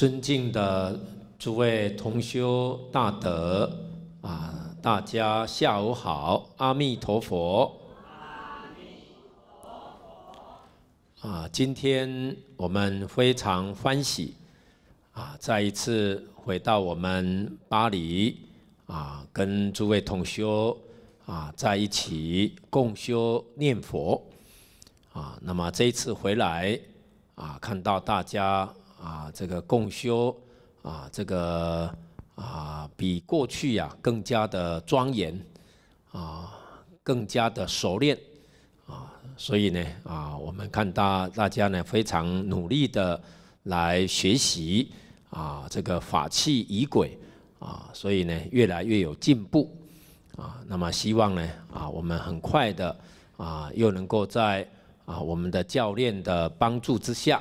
尊敬的诸位同修大德啊，大家下午好！阿弥陀佛！啊，今天我们非常欢喜啊，再一次回到我们巴黎啊，跟诸位同修啊在一起共修念佛啊。那么这一次回来啊，看到大家。啊，这个共修啊，这个啊，比过去呀更加的庄严啊，更加的熟练啊，所以呢啊，我们看大大家呢非常努力的来学习啊，这个法器仪轨啊，所以呢越来越有进步啊，那么希望呢啊，我们很快的啊，又能够在啊我们的教练的帮助之下。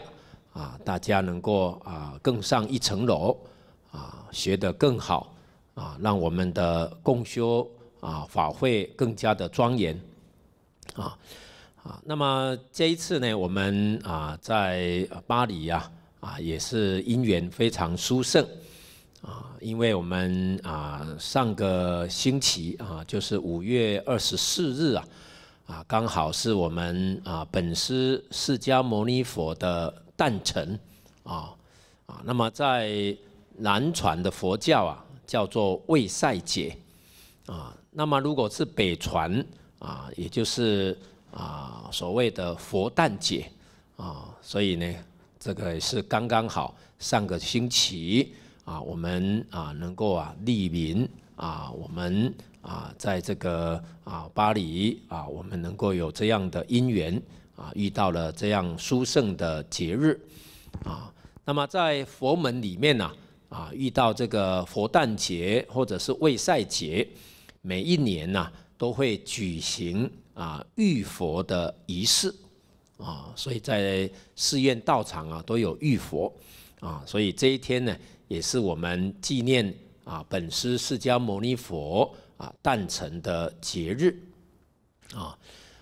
啊，大家能够啊更上一层楼，啊学得更好，啊让我们的共修啊法会更加的庄严，啊啊，那么这一次呢，我们啊在巴黎呀，啊也是因缘非常殊胜啊，因为我们啊上个星期啊就是五月二十四日啊，啊刚好是我们啊本师释迦牟尼佛的。诞辰，啊，啊，那么在南传的佛教啊，叫做未赛节，啊，那么如果是北传啊，也就是啊，所谓的佛诞节，啊，所以呢，这个是刚刚好。上个星期啊，我们啊，能够啊，立民啊，我们啊，在这个啊，巴黎啊，我们能够有这样的因缘。啊，遇到了这样殊胜的节日，啊，那么在佛门里面呢，啊，遇到这个佛诞节或者是未赛节，每一年呢都会举行啊浴佛的仪式，啊，所以在寺院道场啊都有浴佛，啊，所以这一天呢也是我们纪念啊本师释迦牟尼佛啊诞辰的节日，啊。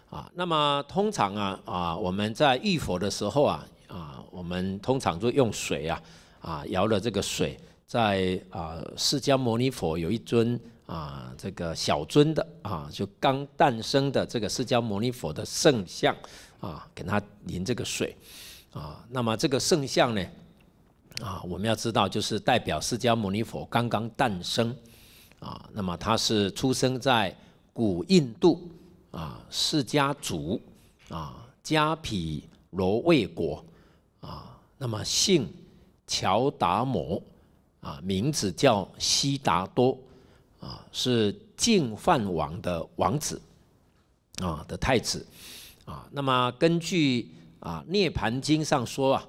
啊，那么通常啊啊，我们在浴佛的时候啊啊，我们通常就用水啊啊，摇了这个水，在啊，释迦牟尼佛有一尊啊，这个小尊的啊，就刚诞生的这个释迦牟尼佛的圣像啊，给他淋这个水啊。那么这个圣像呢啊，我们要知道就是代表释迦牟尼佛刚刚诞生啊。那么他是出生在古印度。啊，释迦族，啊，迦毗罗卫国，啊，那么姓乔达摩，啊，名字叫悉达多，啊，是净饭王的王子，啊的太子，啊，那么根据啊《涅盘经》上说啊，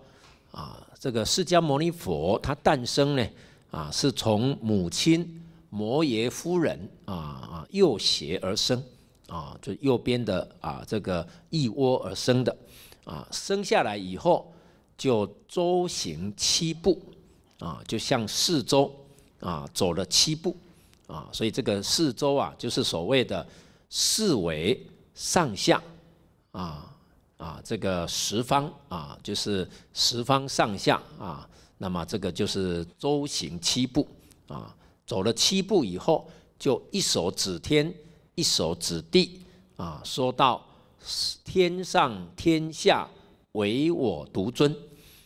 啊，这个释迦牟尼佛他诞生呢，啊，是从母亲摩耶夫人啊啊幼胁而生。啊，就右边的啊，这个一窝而生的，啊，生下来以后就周行七步，啊，就向四周啊走了七步，啊，所以这个四周啊就是所谓的四维上下，啊啊，这个十方啊就是十方上下啊，那么这个就是周行七步啊，走了七步以后就一手指天。一手指地啊，说到天上天下唯我独尊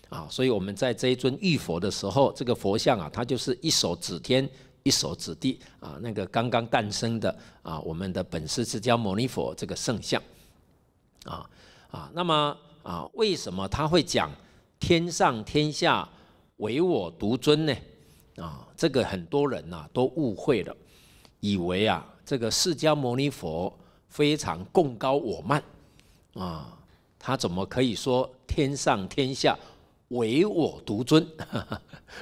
啊，所以我们在这一尊玉佛的时候，这个佛像啊，它就是一手指天，一手指地啊，那个刚刚诞生的啊，我们的本师释迦牟尼佛这个圣像啊啊，那么啊，为什么他会讲天上天下唯我独尊呢？啊，这个很多人呐都误会了，以为啊。这个释迦牟尼佛非常共高我慢啊，他怎么可以说天上天下唯我独尊？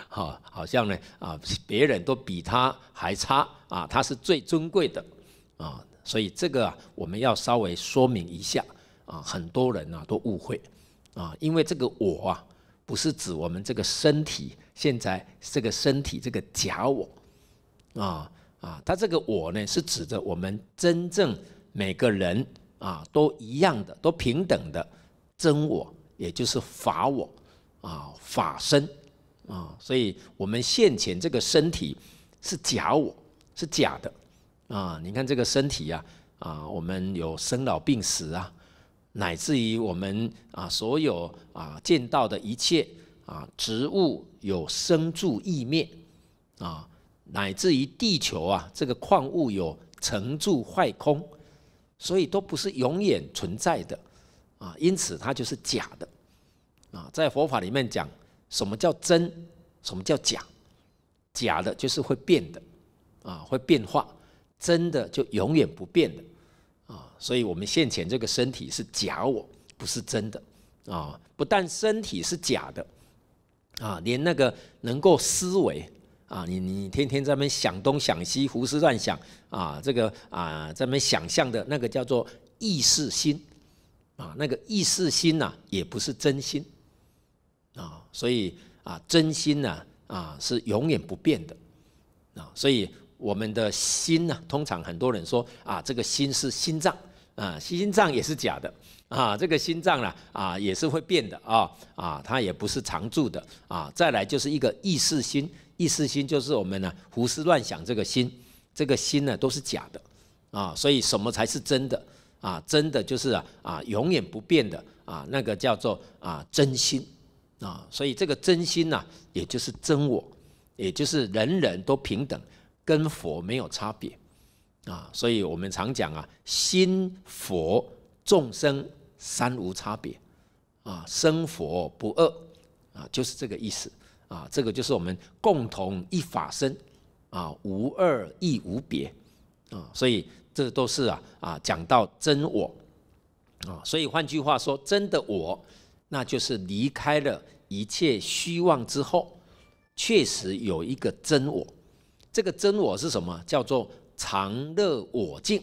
好，好像呢啊，别人都比他还差啊，他是最尊贵的啊，所以这个我们要稍微说明一下啊，很多人呢都误会啊，因为这个“我”啊，不是指我们这个身体，现在这个身体这个假我啊。啊，他这个我呢，是指着我们真正每个人啊，都一样的，都平等的真我，也就是法我啊，法身啊。所以，我们现前这个身体是假我，是假的啊。你看这个身体呀，啊，我们有生老病死啊，乃至于我们啊，所有啊见到的一切啊，植物有生住异灭啊。乃至于地球啊，这个矿物有成住坏空，所以都不是永远存在的啊，因此它就是假的啊。在佛法里面讲，什么叫真，什么叫假？假的就是会变的啊，会变化；真的就永远不变的啊。所以，我们现前这个身体是假，我不是真的啊。不但身体是假的啊，连那个能够思维。啊，你你天天在那边想东想西，胡思乱想啊，这个啊在那边想象的那个叫做意识心啊，那个意识心呢也不是真心啊，所以啊真心呢啊是永远不变的啊，所以我们的心呢，通常很多人说啊这个心是心脏啊，心脏也是假的啊，这个心脏啦啊也是会变的啊啊它也不是常驻的啊，再来就是一个意识心。意识心就是我们呢胡思乱想这个心，这个心呢都是假的，啊，所以什么才是真的？啊，真的就是啊啊永远不变的啊那个叫做啊真心，啊，所以这个真心呢也就是真我，也就是人人都平等，跟佛没有差别，啊，所以我们常讲啊心佛众生三无差别，啊生佛不二，啊就是这个意思。啊，这个就是我们共同一法身，啊，无二亦无别，啊，所以这都是啊啊讲到真我，啊，所以换句话说，真的我，那就是离开了一切虚妄之后，确实有一个真我。这个真我是什么？叫做常乐我净，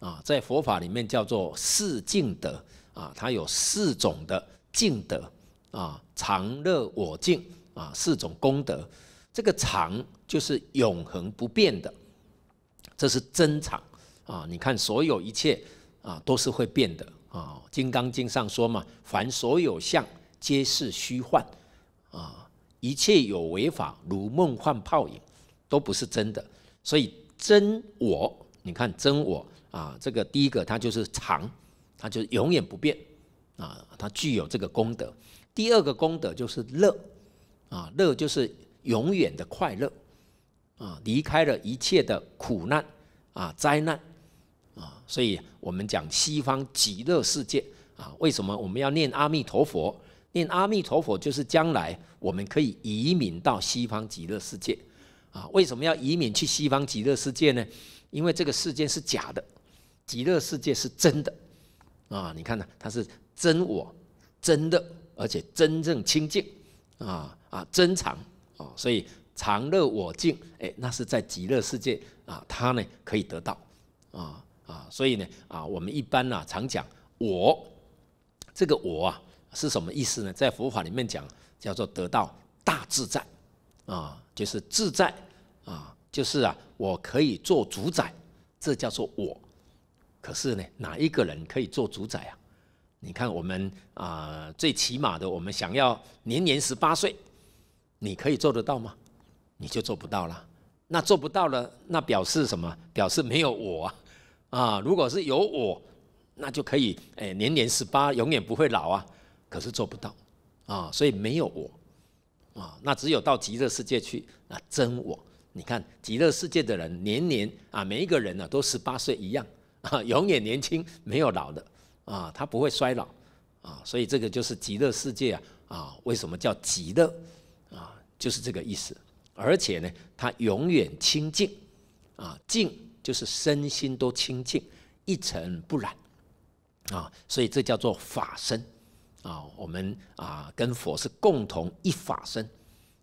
啊，在佛法里面叫做四净德，啊，它有四种的净德，啊，常乐我净。啊，四种功德，这个常就是永恒不变的，这是真常啊！你看所有一切啊，都是会变的啊。《金刚经》上说嘛，凡所有相，皆是虚幻啊，一切有为法，如梦幻泡影，都不是真的。所以真我，你看真我啊，这个第一个它就是常，它就永远不变啊，它具有这个功德。第二个功德就是乐。啊，乐就是永远的快乐，啊，离开了一切的苦难，啊，灾难，啊，所以我们讲西方极乐世界，啊，为什么我们要念阿弥陀佛？念阿弥陀佛就是将来我们可以移民到西方极乐世界，啊，为什么要移民去西方极乐世界呢？因为这个世界是假的，极乐世界是真的，啊，你看呢，它是真我，真的，而且真正清净，啊。啊，真藏啊，所以常乐我净，哎，那是在极乐世界啊，他呢可以得到，啊啊，所以呢啊，我们一般呢常讲我，这个我啊是什么意思呢？在佛法里面讲叫做得到大自在，啊，就是自在啊，就是啊我可以做主宰，这叫做我。可是呢哪一个人可以做主宰啊？你看我们啊最起码的，我们想要年年十八岁。你可以做得到吗？你就做不到了。那做不到了，那表示什么？表示没有我啊。啊，如果是有我，那就可以诶，年年十八，永远不会老啊。可是做不到啊，所以没有我啊。那只有到极乐世界去，那真我。你看极乐世界的人年年啊，每一个人呢都十八岁一样啊，永远年轻，没有老的啊，他不会衰老啊。所以这个就是极乐世界啊啊，为什么叫极乐？就是这个意思，而且呢，他永远清净啊，净就是身心都清净，一尘不染啊，所以这叫做法身啊。我们啊，跟佛是共同一法身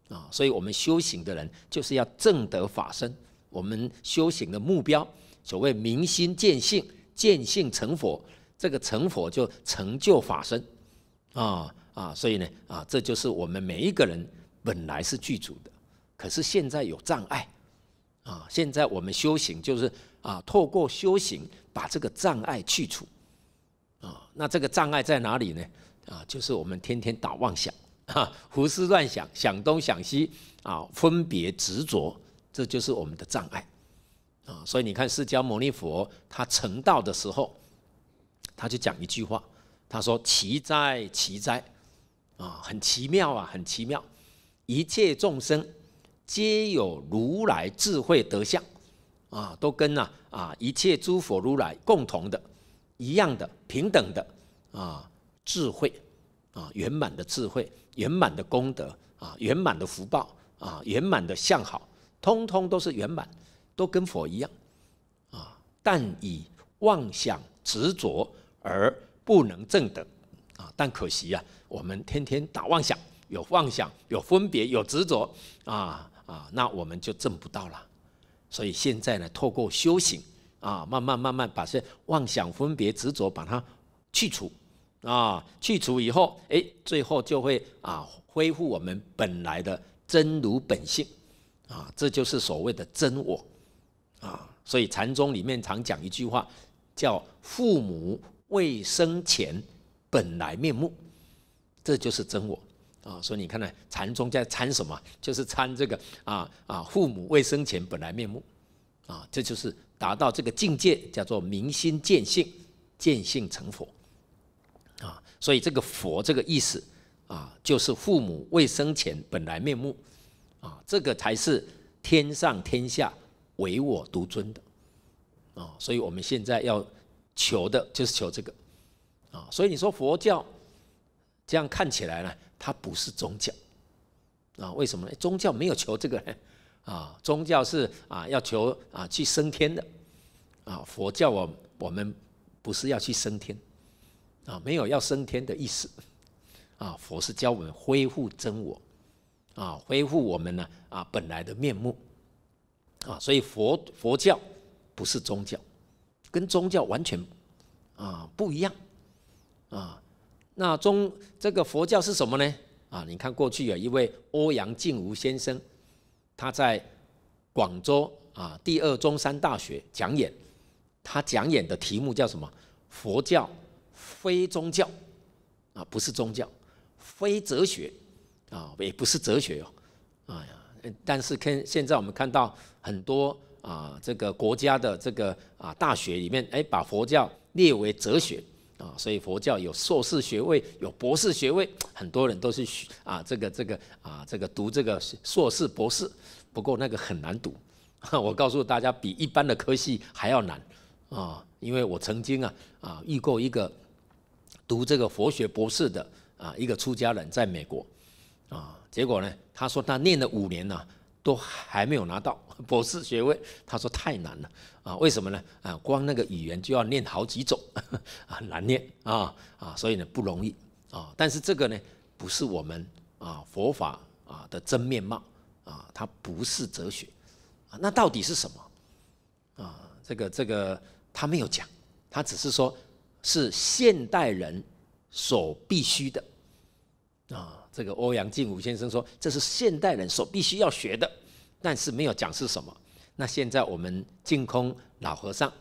啊，所以我们修行的人就是要正得法身。我们修行的目标，所谓明心见性，见性成佛，这个成佛就成就法身啊啊。所以呢，啊，这就是我们每一个人。本来是具足的，可是现在有障碍，啊！现在我们修行就是啊，透过修行把这个障碍去除，啊！那这个障碍在哪里呢？啊，就是我们天天打妄想，啊，胡思乱想，想东想西，啊，分别执着，这就是我们的障碍，啊！所以你看，释迦牟尼佛他成道的时候，他就讲一句话，他说：“奇哉，奇哉，啊，很奇妙啊，很奇妙。”一切众生皆有如来智慧德相，啊，都跟呐啊一切诸佛如来共同的一样的平等的啊智慧啊圆满的智慧，圆满的功德啊圆满的福报啊圆满的相好，通通都是圆满，都跟佛一样啊，但以妄想执着而不能正等啊，但可惜呀，我们天天打妄想。有妄想、有分别、有执着啊啊，那我们就证不到了。所以现在呢，透过修行啊，慢慢慢慢把这妄想、分别、执着把它去除啊，去除以后，哎，最后就会啊恢复我们本来的真如本性啊，这就是所谓的真我啊。所以禅宗里面常讲一句话，叫“父母未生前本来面目”，这就是真我。啊，所以你看呢，禅宗在参什么？就是参这个啊啊，父母未生前本来面目，啊，这就是达到这个境界，叫做明心见性，见性成佛，啊，所以这个佛这个意思啊，就是父母未生前本来面目，啊，这个才是天上天下唯我独尊的，啊，所以我们现在要求的就是求这个，啊，所以你说佛教这样看起来呢？它不是宗教啊？为什么呢？宗教没有求这个啊，宗教是啊，要求啊去升天的啊。佛教我我们不是要去升天啊，没有要升天的意思啊。佛是教我们恢复真我啊，恢复我们呢啊本来的面目啊。所以佛佛教不是宗教，跟宗教完全啊不一样啊。那中这个佛教是什么呢？啊，你看过去有一位欧阳靖吴先生，他在广州啊第二中山大学讲演，他讲演的题目叫什么？佛教非宗教啊，不是宗教，非哲学啊，也不是哲学哟。哎呀，但是看现在我们看到很多啊，这个国家的这个啊大学里面，哎，把佛教列为哲学。啊，所以佛教有硕士学位，有博士学位，很多人都是学啊，这个这个啊，这个读这个硕士博士，不过那个很难读。我告诉大家，比一般的科系还要难啊，因为我曾经啊啊遇过一个读这个佛学博士的啊一个出家人在美国啊，结果呢，他说他念了五年呢。都还没有拿到 博士学位，他说太难了啊！为什么呢？啊，光那个语言就要念好几种，啊，难念啊啊，所以呢不容易啊。但是这个呢，不是我们啊佛法啊的真面貌啊，它不是哲学啊。那到底是什么啊？这个这个他没有讲，他只是说，是现代人所必须的啊。这个欧阳靖武先生说：“这是现代人所必须要学的。”但是没有讲是什么。那现在我们净空老和尚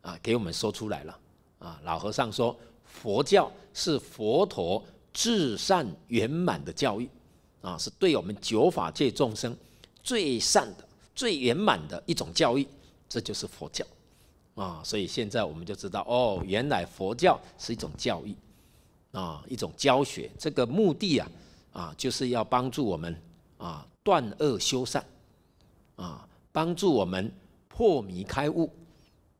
啊给我们说出来了啊。老和尚说：“佛教是佛陀至善圆满的教育，啊是对我们九法界众生最善的、最圆满的一种教育，这就是佛教。”啊，所以现在我们就知道哦，原来佛教是一种教育啊，一种教学。这个目的啊。啊，就是要帮助我们啊断恶修善啊，帮助我们破迷开悟，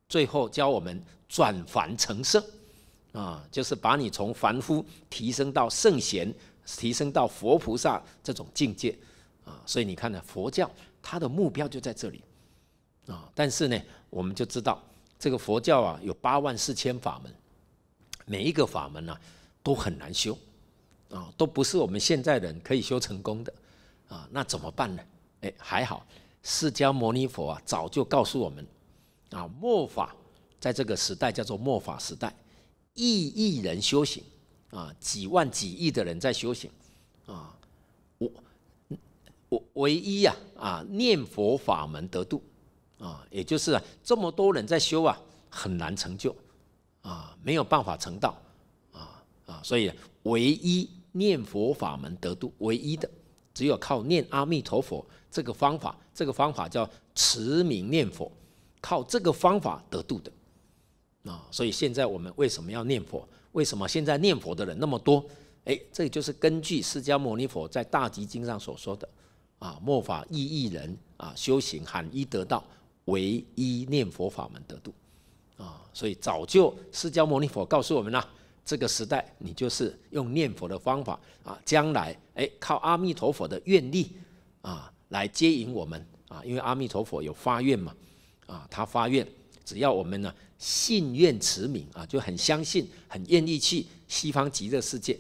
最后教我们转凡成圣啊，就是把你从凡夫提升到圣贤，提升到佛菩萨这种境界啊。所以你看呢，佛教它的目标就在这里啊。但是呢，我们就知道这个佛教啊有八万四千法门，每一个法门呢都很难修。啊，都不是我们现在人可以修成功的，啊，那怎么办呢？哎，还好，释迦牟尼佛啊，早就告诉我们，啊，末法在这个时代叫做末法时代，亿亿人修行，啊，几万几亿的人在修行，啊，我，我唯一呀，啊，念佛法门得度，啊，也就是啊，这么多人在修啊，很难成就，啊，没有办法成道，啊，啊，所以唯一。念佛法门得度，唯一的只有靠念阿弥陀佛这个方法，这个方法叫持名念佛，靠这个方法得度的啊。所以现在我们为什么要念佛？为什么现在念佛的人那么多？哎，这就是根据释迦牟尼佛在《大集经》上所说的啊，末法意义人啊，修行罕一得道，唯一念佛法门得度啊。所以早就释迦牟尼佛告诉我们了。这个时代，你就是用念佛的方法啊，将来哎，靠阿弥陀佛的愿力啊，来接引我们啊，因为阿弥陀佛有发愿嘛，啊，他发愿，只要我们呢信愿持名啊，就很相信，很愿意去西方极乐世界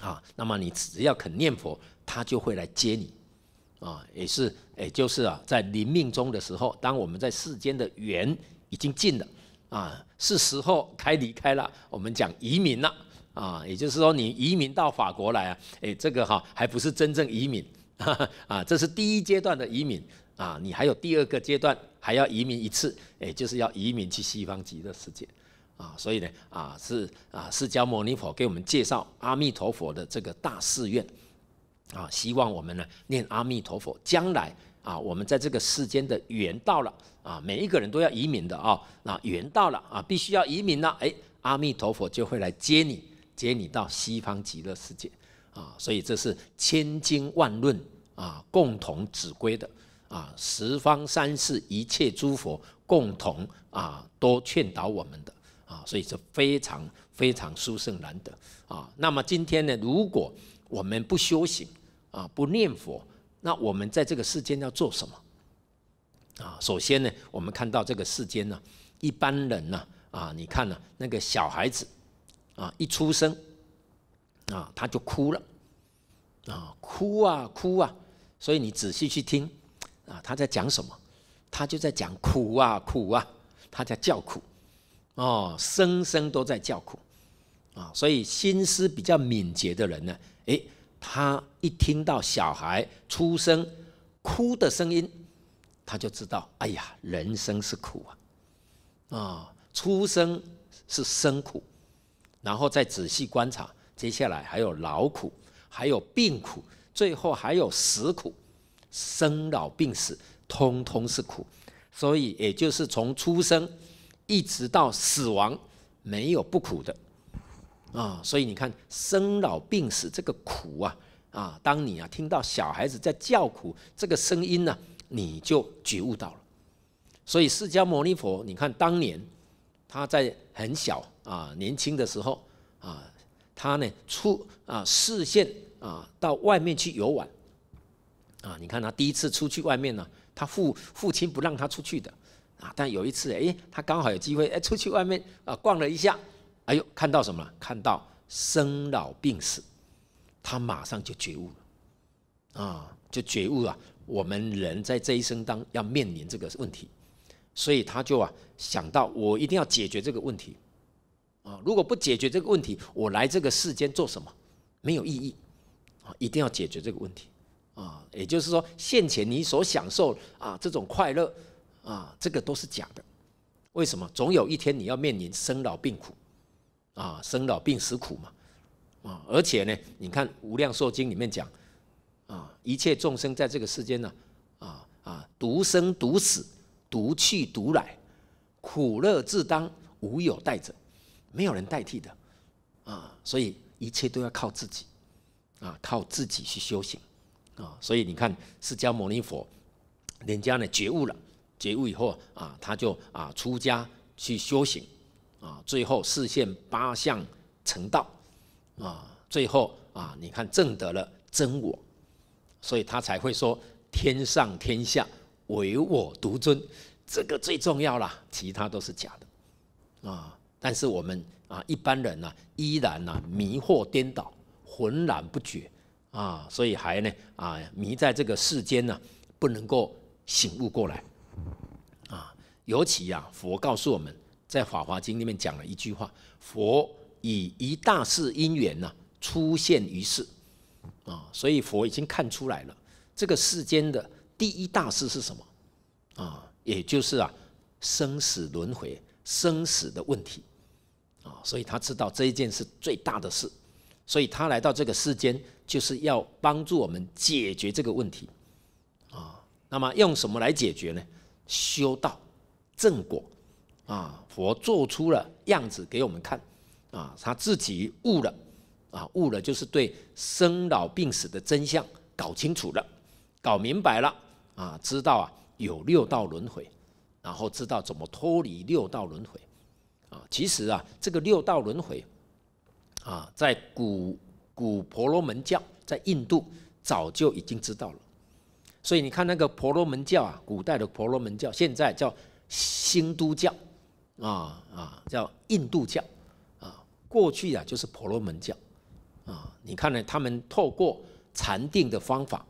啊，那么你只要肯念佛，他就会来接你啊，也是，也就是啊，在临命中的时候，当我们在世间的缘已经尽了。啊，是时候该离开了。我们讲移民了啊，也就是说你移民到法国来啊，哎，这个哈还不是真正移民啊，这是第一阶段的移民啊，你还有第二个阶段还要移民一次，哎，就是要移民去西方极乐世界啊，所以呢啊是啊释迦牟尼佛给我们介绍阿弥陀佛的这个大寺院啊，希望我们呢念阿弥陀佛，将来。啊，我们在这个世间的缘到了啊，每一个人都要移民的啊，那缘到了啊，必须要移民了，哎，阿弥陀佛就会来接你，接你到西方极乐世界，啊，所以这是千经万论啊，共同指归的啊，十方三世一切诸佛共同啊，都劝导我们的啊，所以这非常非常殊胜难得啊。那么今天呢，如果我们不修行啊，不念佛。那我们在这个世间要做什么啊？首先呢，我们看到这个世间呢，一般人呢，啊，你看呢，那个小孩子，啊，一出生，啊，他就哭了，啊，哭啊哭啊，所以你仔细去听，啊，他在讲什么？他就在讲苦啊苦啊，他在叫苦，哦，生生都在叫苦，啊，所以心思比较敏捷的人呢，诶。他一听到小孩出生哭的声音，他就知道，哎呀，人生是苦啊！啊，出生是生苦，然后再仔细观察，接下来还有劳苦，还有病苦，最后还有死苦，生老病死，通通是苦。所以，也就是从出生一直到死亡，没有不苦的。啊，所以你看，生老病死这个苦啊，啊，当你啊听到小孩子在叫苦这个声音呢，你就觉悟到了。所以释迦牟尼佛，你看当年他在很小啊年轻的时候啊，他呢出啊，视线啊到外面去游玩，啊，你看他第一次出去外面呢，他父父亲不让他出去的，啊，但有一次哎，他刚好有机会哎，出去外面啊逛了一下。哎呦，看到什么了？看到生老病死，他马上就觉悟了啊！就觉悟了。我们人在这一生当要面临这个问题，所以他就啊想到，我一定要解决这个问题啊！如果不解决这个问题，我来这个世间做什么？没有意义啊！一定要解决这个问题啊！也就是说，现前你所享受啊这种快乐啊，这个都是假的。为什么？总有一天你要面临生老病苦。啊，生老病死苦嘛，啊，而且呢，你看《无量寿经》里面讲，啊，一切众生在这个世间呢，啊啊，独生独死，独去独来，苦乐自当无有代者，没有人代替的，啊，所以一切都要靠自己，啊，靠自己去修行，啊，所以你看释迦牟尼佛，人家呢觉悟了，觉悟以后啊，他就啊出家去修行。啊，最后四现八相成道，啊，最后啊，你看证得了真我，所以他才会说天上天下唯我独尊，这个最重要啦，其他都是假的，啊，但是我们啊，一般人呢，依然呢迷惑颠倒，浑然不觉啊，所以还呢啊迷在这个世间呢，不能够醒悟过来，啊，尤其呀，佛告诉我们。在《法华经》里面讲了一句话：“佛以一大事因缘呐，出现于世。”啊，所以佛已经看出来了，这个世间的第一大事是什么？啊，也就是啊，生死轮回、生死的问题。啊，所以他知道这一件是最大的事，所以他来到这个世间，就是要帮助我们解决这个问题。啊，那么用什么来解决呢？修道、正果。啊，佛做出了样子给我们看，啊，他自己悟了，啊，悟了就是对生老病死的真相搞清楚了，搞明白了，啊，知道啊有六道轮回，然后知道怎么脱离六道轮回，啊，其实啊这个六道轮回，啊，在古古婆罗门教在印度早就已经知道了，所以你看那个婆罗门教啊，古代的婆罗门教现在叫新都教。啊啊，叫印度教，啊，过去啊就是婆罗门教，啊，你看呢，他们透过禅定的方法，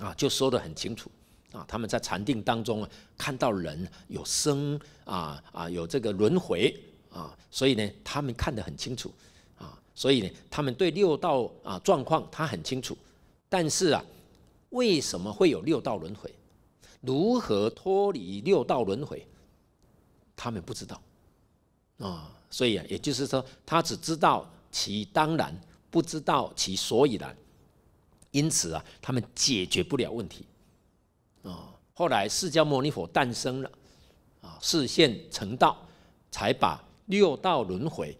啊，就说的很清楚，啊，他们在禅定当中啊，看到人有生，啊啊，有这个轮回，啊，所以呢，他们看得很清楚，啊，所以呢，他们对六道啊状况他很清楚，但是啊，为什么会有六道轮回？如何脱离六道轮回？他们不知道，啊，所以啊，也就是说，他只知道其当然，不知道其所以然，因此啊，他们解决不了问题，啊，后来释迦牟尼佛诞生了，啊，示现成道，才把六道轮回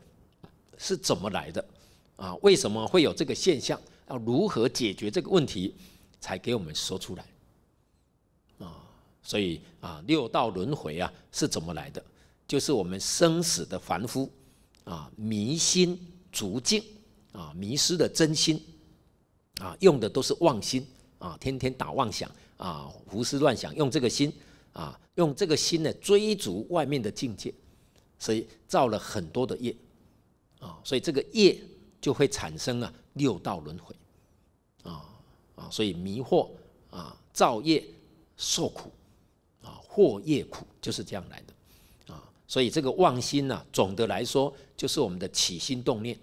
是怎么来的，啊，为什么会有这个现象，要如何解决这个问题，才给我们说出来，啊，所以啊，六道轮回啊是怎么来的？就是我们生死的凡夫，啊，迷心逐境，啊，迷失的真心，啊，用的都是妄心，啊，天天打妄想，啊，胡思乱想，用这个心，啊，用这个心呢追逐外面的境界，所以造了很多的业，啊，所以这个业就会产生啊六道轮回，啊，啊，所以迷惑，啊，造业受苦，啊，惑业苦就是这样来的。所以这个妄心呢，总的来说就是我们的起心动念，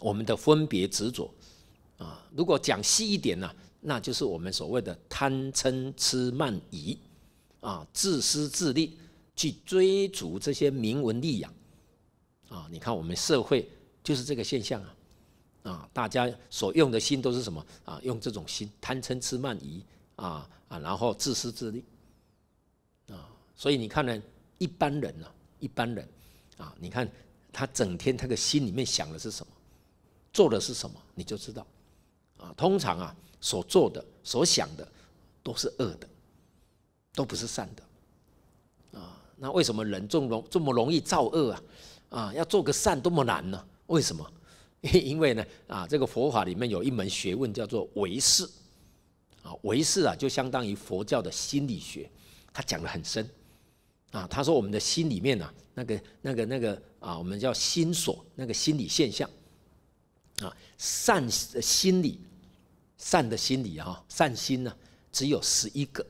我们的分别执着啊。如果讲细一点呢，那就是我们所谓的贪嗔痴慢疑啊，自私自利，去追逐这些名闻利养啊。你看我们社会就是这个现象啊啊！大家所用的心都是什么啊？用这种心贪嗔痴慢疑啊啊，然后自私自利啊。所以你看呢？一般人呢，一般人，啊，你看他整天他的心里面想的是什么，做的是什么，你就知道，啊，通常啊所做的所想的都是恶的，都不是善的，啊，那为什么人这么容这么容易造恶啊？啊，要做个善多么难呢？为什么？因为呢，啊，这个佛法里面有一门学问叫做唯识，啊，唯识啊，就相当于佛教的心理学，他讲的很深。啊，他说：“我们的心里面呢，那个、那个、那个啊，我们叫心所，那个心理现象啊，善心理，善的心理啊，善心呢，只有十一个，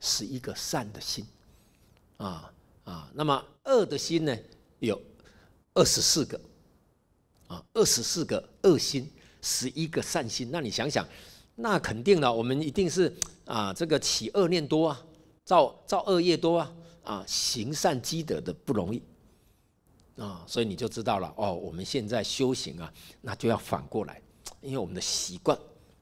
十一个善的心，啊啊，那么恶的心呢，有二十四个，啊，二十四个恶心，十一个善心。那你想想，那肯定了，我们一定是啊，这个起恶念多啊，造造恶业多啊。”啊，行善积德的不容易啊，所以你就知道了哦。我们现在修行啊，那就要反过来，因为我们的习惯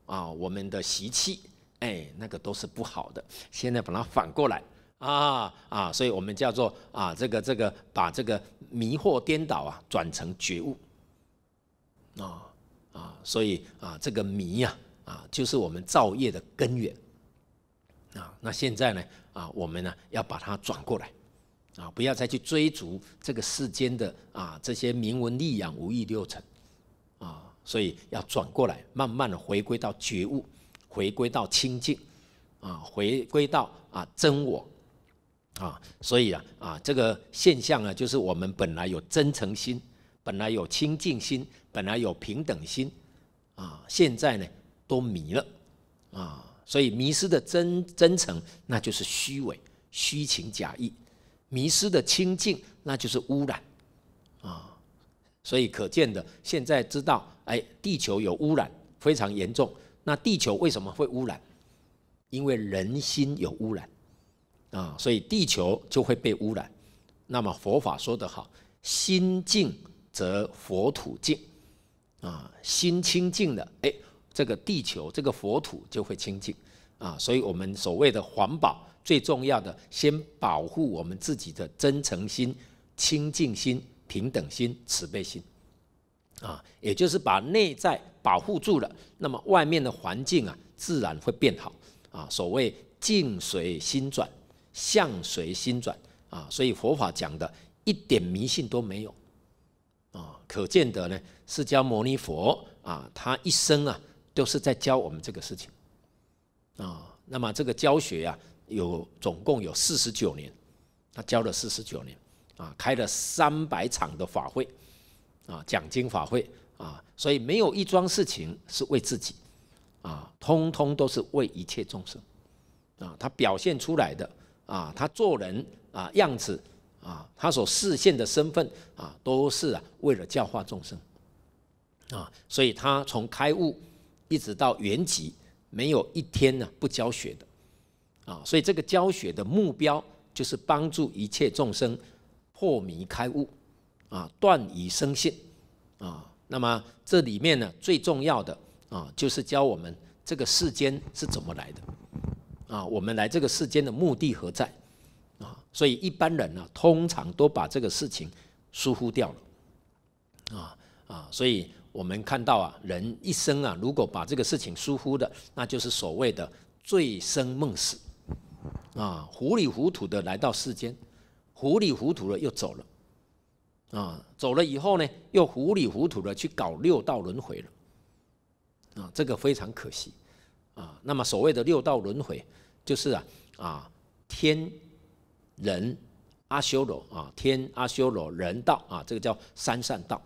啊，我们的习气，哎，那个都是不好的。现在把它反过来啊啊，所以我们叫做啊，这个这个把这个迷惑颠倒啊，转成觉悟啊啊，所以啊，这个迷呀啊，就是我们造业的根源。啊，那现在呢？啊，我们呢要把它转过来，啊，不要再去追逐这个世间的啊这些名闻利养、五欲六尘，啊，所以要转过来，慢慢的回归到觉悟，回归到清净，啊，回归到啊真我，啊，所以啊啊这个现象呢，就是我们本来有真诚心，本来有清净心，本来有平等心，啊，现在呢都迷了，啊。所以，迷失的真真诚，那就是虚伪、虚情假意；迷失的清净，那就是污染啊。所以，可见的现在知道，哎，地球有污染，非常严重。那地球为什么会污染？因为人心有污染啊，所以地球就会被污染。那么，佛法说得好，心净则佛土净啊，心清净的，哎。这个地球，这个佛土就会清净啊，所以我们所谓的环保，最重要的先保护我们自己的真诚心、清净心、平等心、慈悲心，啊，也就是把内在保护住了，那么外面的环境啊，自然会变好啊。所谓境随心转，相随心转啊，所以佛法讲的，一点迷信都没有啊，可见得呢，释迦牟尼佛啊，他一生啊。就是在教我们这个事情啊。那么这个教学呀，有总共有四十九年，他教了四十九年啊，开了三百场的法会啊，讲经法会啊，所以没有一桩事情是为自己啊，通通都是为一切众生啊。他表现出来的啊，他做人啊样子啊，他所示现的身份啊，都是啊为了教化众生啊。所以他从开悟。一直到原籍，没有一天呢不教学的，啊，所以这个教学的目标就是帮助一切众生破迷开悟，啊，断疑生信，啊，那么这里面呢最重要的啊，就是教我们这个世间是怎么来的，啊，我们来这个世间的目的何在，啊，所以一般人呢通常都把这个事情疏忽掉了，啊啊，所以。我们看到啊，人一生啊，如果把这个事情疏忽的，那就是所谓的醉生梦死，啊，糊里糊涂的来到世间，糊里糊涂的又走了，啊，走了以后呢，又糊里糊涂的去搞六道轮回了，啊，这个非常可惜啊。那么所谓的六道轮回，就是啊，啊，天人阿修罗啊，天阿修罗人道啊，这个叫三善道。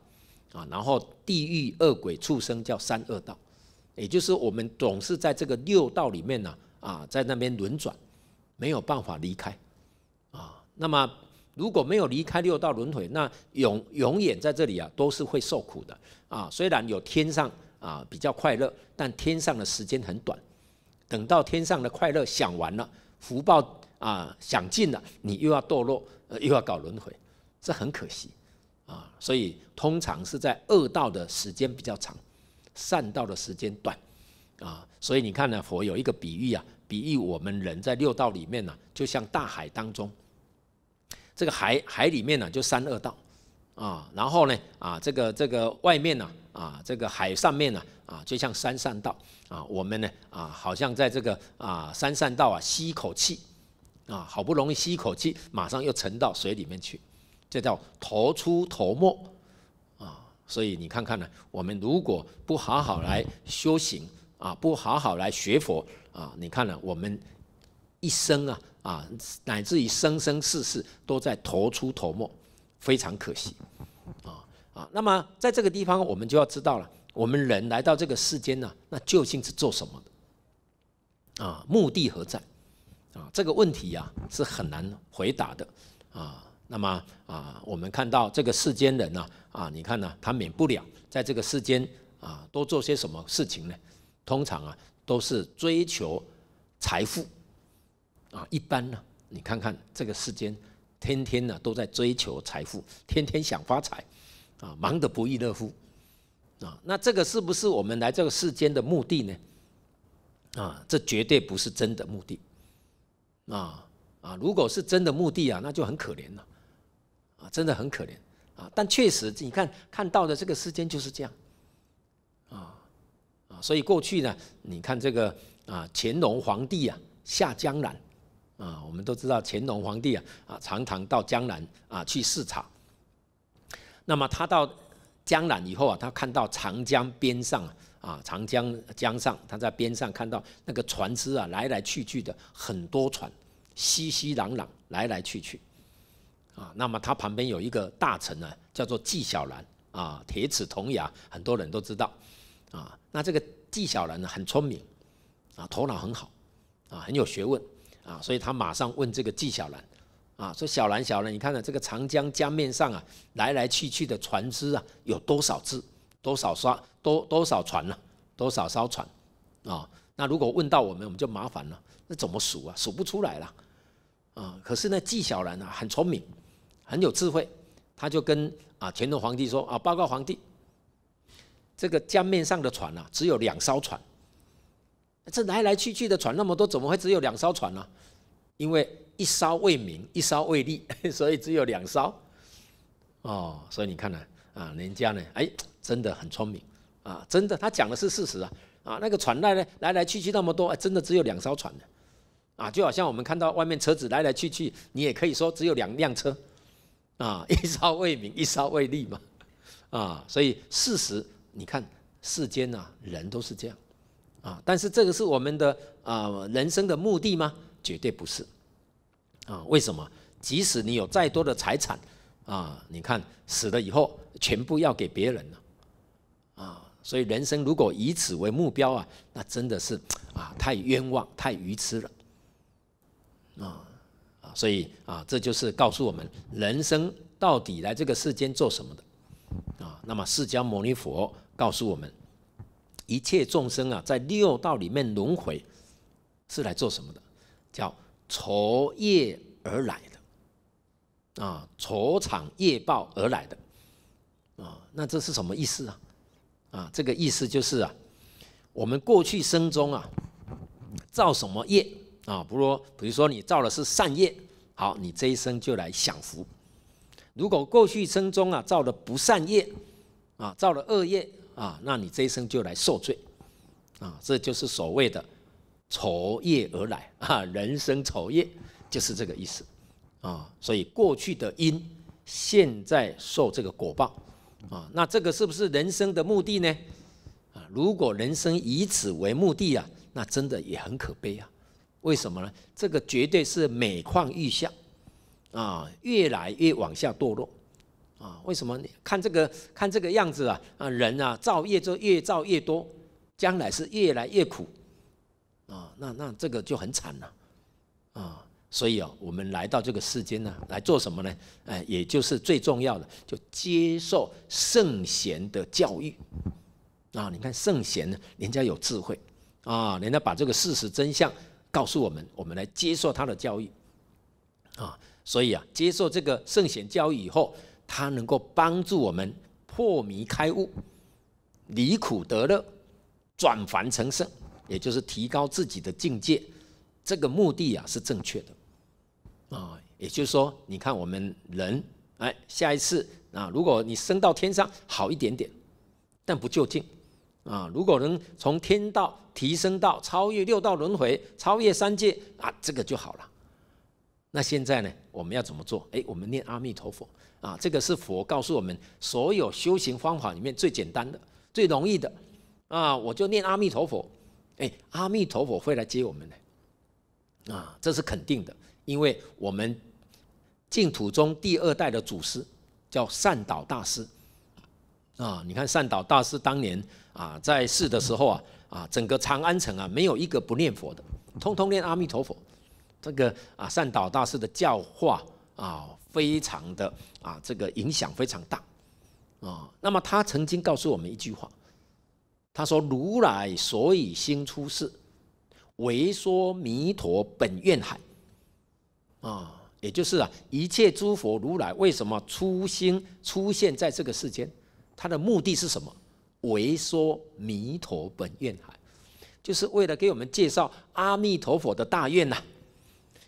啊，然后地狱恶鬼畜生叫三恶道，也就是我们总是在这个六道里面呢，啊，在那边轮转，没有办法离开，啊，那么如果没有离开六道轮回，那永永远在这里啊，都是会受苦的啊。虽然有天上啊比较快乐，但天上的时间很短，等到天上的快乐享完了，福报啊享尽了，你又要堕落，又要搞轮回，这很可惜。啊，所以通常是在恶道的时间比较长，善道的时间短，啊，所以你看呢，佛有一个比喻啊，比喻我们人在六道里面呢，就像大海当中，这个海海里面呢就三恶道，啊，然后呢啊，这个这个外面呢啊，这个海上面呢啊，就像三善道，啊，我们呢啊，好像在这个啊三善道啊吸一口气，啊，好不容易吸一口气，马上又沉到水里面去。这叫投出头没啊！所以你看看呢，我们如果不好好来修行啊，不好好来学佛啊，你看了我们一生啊啊，乃至于生生世世都在投出头没，非常可惜啊啊！那么在这个地方，我们就要知道了，我们人来到这个世间呢，那究竟是做什么的啊？目的何在啊？这个问题呀，是很难回答的啊。那么啊，我们看到这个世间人呢，啊，你看呢，他免不了在这个世间啊，多做些什么事情呢？通常啊，都是追求财富啊。一般呢，你看看这个世间，天天呢都在追求财富，天天想发财，啊，忙得不亦乐乎啊。那这个是不是我们来这个世间的目的呢？啊，这绝对不是真的目的啊啊！如果是真的目的啊，那就很可怜了。真的很可怜啊，但确实，你看看到的这个世间就是这样，啊啊，所以过去呢，你看这个啊，乾隆皇帝啊下江南，啊，我们都知道乾隆皇帝啊啊常常到江南啊去视察。那么他到江南以后啊，他看到长江边上啊，长江江上，他在边上看到那个船只啊来来去去的很多船，熙熙攘攘，来来去去。啊，那么他旁边有一个大臣呢，叫做纪晓岚啊，铁齿铜牙，很多人都知道，啊，那这个纪晓岚呢很聪明，啊，头脑很好，啊，很有学问，啊，所以他马上问这个纪晓岚，啊，说小岚小岚，你看看这个长江江面上啊，来来去去的船只啊，有多少只，多少刷，多多少船呢？多少艘船？啊，那如果问到我们，我们就麻烦了，那怎么数啊？数不出来了，啊，可是呢，纪晓岚呢很聪明。很有智慧，他就跟啊乾隆皇帝说啊报告皇帝，这个江面上的船啊，只有两艘船，这来来去去的船那么多，怎么会只有两艘船呢？因为一艘为名，一艘为利，所以只有两艘。哦，所以你看呢啊，人家呢哎真的很聪明啊，真的他讲的是事实啊啊那个船来呢来来去去那么多，真的只有两艘船呢，啊就好像我们看到外面车子来来去去，你也可以说只有两辆车。啊，一朝为名，一朝为利嘛，啊，所以事实你看世间啊，人都是这样，啊，但是这个是我们的啊人生的目的吗？绝对不是，啊，为什么？即使你有再多的财产，啊，你看死了以后全部要给别人了，啊，所以人生如果以此为目标啊，那真的是啊太冤枉，太愚痴了，啊。所以啊，这就是告诉我们，人生到底来这个世间做什么的啊？那么释迦牟尼佛告诉我们，一切众生啊，在六道里面轮回是来做什么的？叫酬业而来的啊，酬场业报而来的啊。那这是什么意思啊？啊，这个意思就是啊，我们过去生中啊，造什么业？啊，不如比如说你造的是善业，好，你这一生就来享福；如果过去生中啊造的不善业，啊，造了恶业，啊，那你这一生就来受罪，啊，这就是所谓的“仇业而来” 啊，人生仇业就是这个意思，啊，所以过去的因现在受这个果报，啊，那这个是不是人生的目的呢？啊，如果人生以此为目的啊，那真的也很可悲啊。为什么呢？这个绝对是每况愈下啊，越来越往下堕落啊！为什么？你看这个，看这个样子啊啊！人啊，造业就越造越多，将来是越来越苦啊！那那这个就很惨了啊！所以啊，我们来到这个世间呢，来做什么呢？哎，也就是最重要的，就接受圣贤的教育啊！你看圣贤呢，人家有智慧啊，人家把这个事实真相。告诉我们，我们来接受他的教育啊，所以啊，接受这个圣贤教育以后，他能够帮助我们破迷开悟，离苦得乐，转凡成圣，也就是提高自己的境界。这个目的啊是正确的啊，也就是说，你看我们人，哎，下一次啊，如果你升到天上好一点点，但不就近。啊，如果能从天道提升到超越六道轮回、超越三界啊，这个就好了。那现在呢，我们要怎么做？哎，我们念阿弥陀佛啊，这个是佛告诉我们所有修行方法里面最简单的、最容易的啊。我就念阿弥陀佛，哎，阿弥陀佛会来接我们的啊，这是肯定的，因为我们净土中第二代的祖师叫善导大师。啊，你看善导大师当年啊在世的时候啊啊，整个长安城啊没有一个不念佛的，通通念阿弥陀佛。这个啊善导大师的教化啊非常的啊这个影响非常大啊。那么他曾经告诉我们一句话，他说：“如来所以心出世，为说弥陀本愿海。”啊，也就是啊一切诸佛如来为什么初心出现在这个世间？它的目的是什么？为说弥陀本愿海，就是为了给我们介绍阿弥陀佛的大愿呐。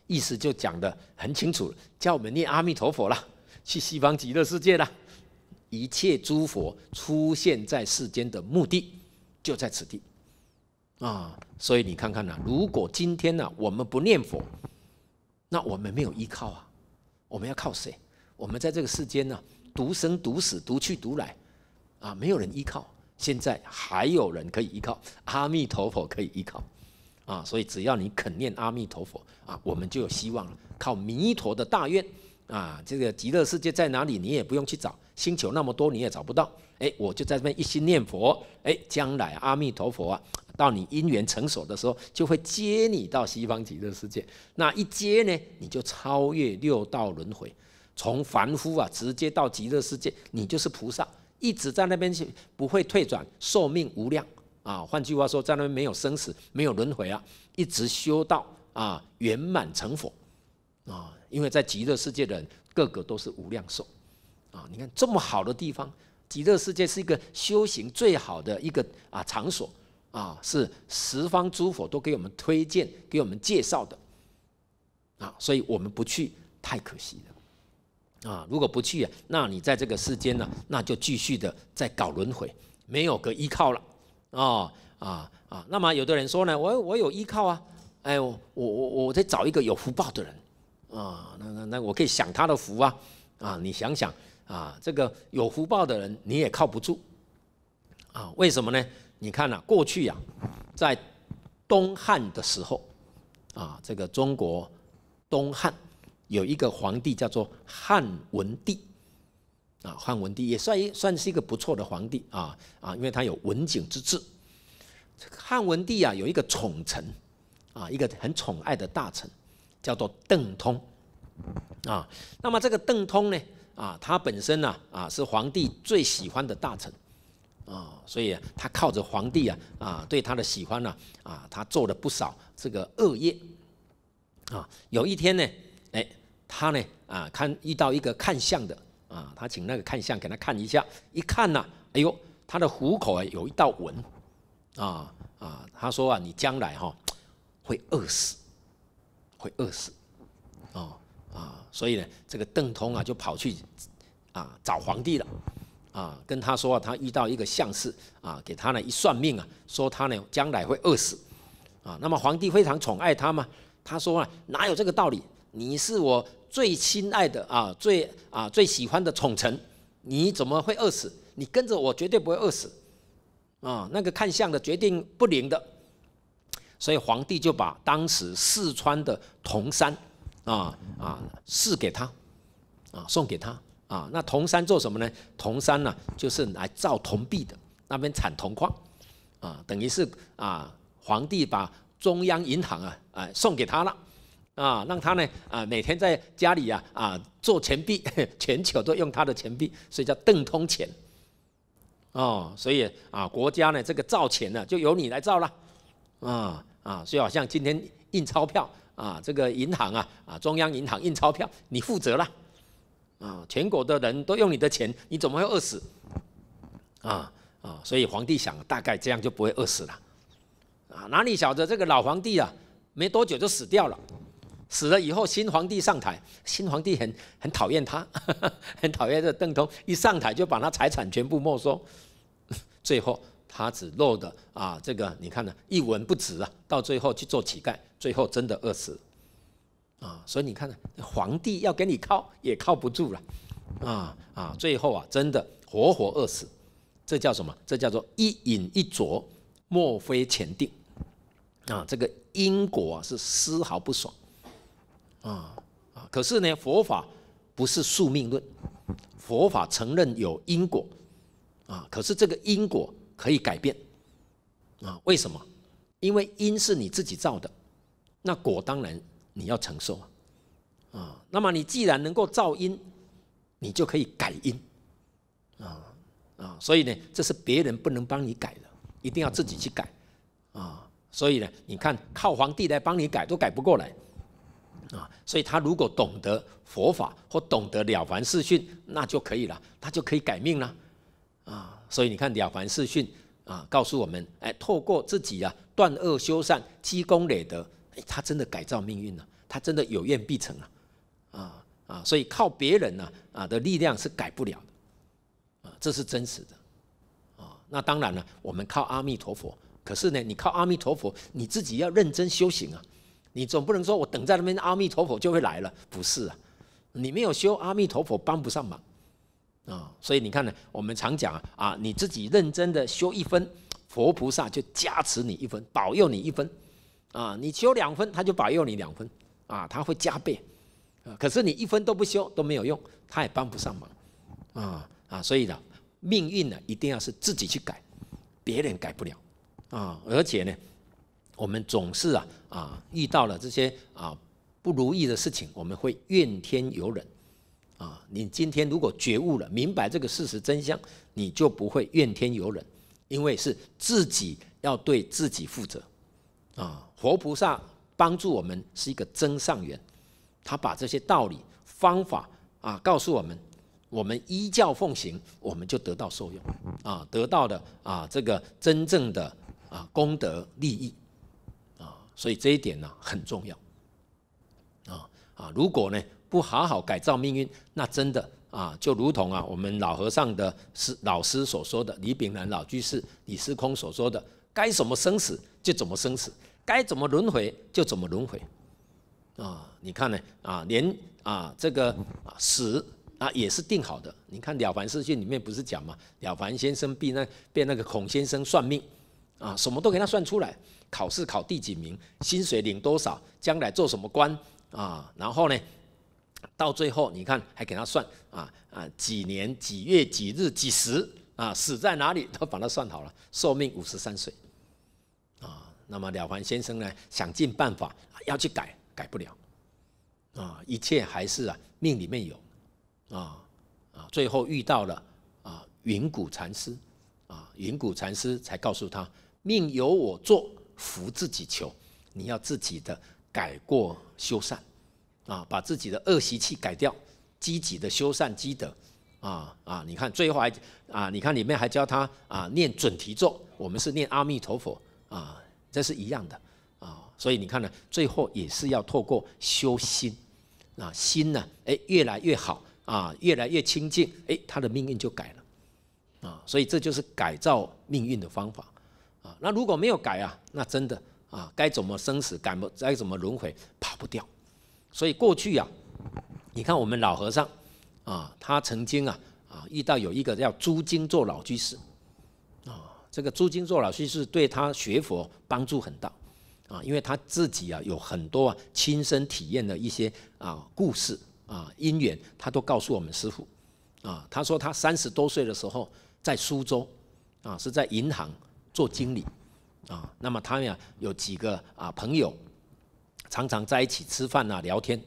意思就讲的很清楚叫我们念阿弥陀佛了，去西方极乐世界了。一切诸佛出现在世间的目的，就在此地啊。所以你看看呐，如果今天呐我们不念佛，那我们没有依靠啊。我们要靠谁？我们在这个世间呢，独生独死，独去独来。啊，没有人依靠，现在还有人可以依靠阿弥陀佛可以依靠，啊，所以只要你肯念阿弥陀佛啊，我们就有希望了。靠弥陀的大愿啊，这个极乐世界在哪里？你也不用去找，星球那么多你也找不到。哎，我就在这边一心念佛，哎，将来阿弥陀佛啊，到你因缘成熟的时候，就会接你到西方极乐世界。那一接呢，你就超越六道轮回，从凡夫啊直接到极乐世界，你就是菩萨。一直在那边去，不会退转，寿命无量啊。换句话说，在那边没有生死，没有轮回啊，一直修到啊圆满成佛啊。因为在极乐世界的人，个个都是无量寿啊。你看这么好的地方，极乐世界是一个修行最好的一个啊场所啊，是十方诸佛都给我们推荐、给我们介绍的啊，所以我们不去太可惜了。啊，如果不去，那你在这个世间呢，那就继续的在搞轮回，没有个依靠了。哦，啊啊，那么有的人说呢，我我有依靠啊，哎，我我我在找一个有福报的人啊，那那那我可以享他的福啊，啊，你想想啊，这个有福报的人你也靠不住啊？为什么呢？你看啊，过去呀，在东汉的时候啊，这个中国东汉。有一个皇帝叫做汉文帝啊，汉文帝也算一算是一个不错的皇帝啊啊，因为他有文景之治。汉文帝啊有一个宠臣啊，一个很宠爱的大臣叫做邓通啊。那么这个邓通呢啊，他本身呢啊是皇帝最喜欢的大臣啊，所以他靠着皇帝啊啊对他的喜欢呢啊，他做了不少这个恶业啊。有一天呢。他呢啊，看遇到一个看相的啊，他请那个看相给他看一下，一看呐，哎呦，他的虎口啊有一道纹，啊啊，他说啊，你将来哈会饿死，会饿死，啊啊，所以呢，这个邓通啊就跑去啊找皇帝了，啊，跟他说啊、他遇到一个相士啊，给他呢一算命啊，说他呢将来会饿死，啊，那么皇帝非常宠爱他嘛，他说啊，哪有这个道理？你是我最亲爱的啊，最啊最喜欢的宠臣，你怎么会饿死？你跟着我绝对不会饿死。啊，那个看相的决定不灵的，所以皇帝就把当时四川的铜山啊啊赐给他，啊送给他啊。那铜山做什么呢？铜山呢就是来造铜币的，那边产铜矿，啊等于是啊皇帝把中央银行啊啊送给他了。啊，让他呢啊，每天在家里呀啊做钱币，全球都用他的钱币，所以叫邓通钱。哦，所以啊，国家呢这个造钱呢就由你来造了，啊啊，就好像今天印钞票啊，这个银行啊啊中央银行印钞票，你负责了，啊，全国的人都用你的钱，你怎么会饿死？啊啊，所以皇帝想，大概这样就不会饿死了。啊，哪里晓得这个老皇帝啊，没多久就死掉了。死了以后，新皇帝上台，新皇帝很很讨厌他，很讨厌这邓通，一上台就把他财产全部没收，最后他只落得啊，这个你看呢，一文不值啊，到最后去做乞丐，最后真的饿死，啊，所以你看呢，皇帝要给你靠也靠不住了，啊啊，最后啊，真的活活饿死，这叫什么？这叫做一饮一啄，莫非前定，啊，这个因果啊是丝毫不爽。啊啊！可是呢，佛法不是宿命论，佛法承认有因果，啊，可是这个因果可以改变，啊，为什么？因为因是你自己造的，那果当然你要承受啊，啊，那么你既然能够造因，你就可以改因，啊啊，所以呢，这是别人不能帮你改的，一定要自己去改，啊，所以呢，你看靠皇帝来帮你改都改不过来。啊，所以他如果懂得佛法或懂得《了凡四训》，那就可以了，他就可以改命了。啊，所以你看《了凡四训》啊，告诉我们，哎，透过自己啊，断恶修善，积功累德，哎，他真的改造命运了，他真的有愿必成啊！啊啊，所以靠别人呢啊的力量是改不了的，啊，这是真实的。啊，那当然了，我们靠阿弥陀佛，可是呢，你靠阿弥陀佛，你自己要认真修行啊。你总不能说我等在那边阿弥陀佛就会来了，不是啊？你没有修，阿弥陀佛帮不上忙啊！所以你看呢，我们常讲啊，啊，你自己认真的修一分，佛菩萨就加持你一分，保佑你一分啊！你修两分，他就保佑你两分啊，他会加倍。可是你一分都不修都没有用，他也帮不上忙啊啊！所以呢，命运呢一定要是自己去改，别人改不了啊，而且呢。我们总是啊啊遇到了这些啊不如意的事情，我们会怨天尤人啊。你今天如果觉悟了，明白这个事实真相，你就不会怨天尤人，因为是自己要对自己负责啊。活菩萨帮助我们是一个真善缘，他把这些道理方法啊告诉我们，我们依教奉行，我们就得到受用啊，得到的啊这个真正的啊功德利益。所以这一点呢很重要，啊啊，如果呢不好好改造命运，那真的啊，就如同啊我们老和尚的师老师所说的，李炳南老居士、李斯空所说的，该怎么生死就怎么生死，该怎么轮回就怎么轮回，啊，你看呢啊，连啊这个啊死啊也是定好的。你看了凡四训里面不是讲吗？了凡先生被那被那个孔先生算命，啊，什么都给他算出来。考试考第几名，薪水领多少，将来做什么官啊？然后呢，到最后你看还给他算啊啊，几年几月几日几时啊，死在哪里都把他算好了，寿命五十三岁啊。那么了凡先生呢，想尽办法要去改，改不了啊，一切还是啊命里面有啊啊，最后遇到了啊云谷禅师啊，云谷禅师才告诉他，命由我做。福自己求，你要自己的改过修善，啊，把自己的恶习气改掉，积极的修善积德，啊啊，你看最后还啊，你看里面还教他啊念准提咒，我们是念阿弥陀佛，啊，这是一样的，啊，所以你看呢，最后也是要透过修心，啊，心呢，哎，越来越好，啊，越来越清净，哎，他的命运就改了，啊，所以这就是改造命运的方法。那如果没有改啊，那真的啊，该怎么生死，改不该怎么轮回，跑不掉。所以过去啊，你看我们老和尚啊，他曾经啊啊遇到有一个叫朱金座老居士啊，这个朱金座老居士对他学佛帮助很大啊，因为他自己啊有很多啊亲身体验的一些啊故事啊因缘，他都告诉我们师傅啊，他说他三十多岁的时候在苏州啊是在银行。做经理，啊，那么他呀有几个啊朋友，常常在一起吃饭啊聊天，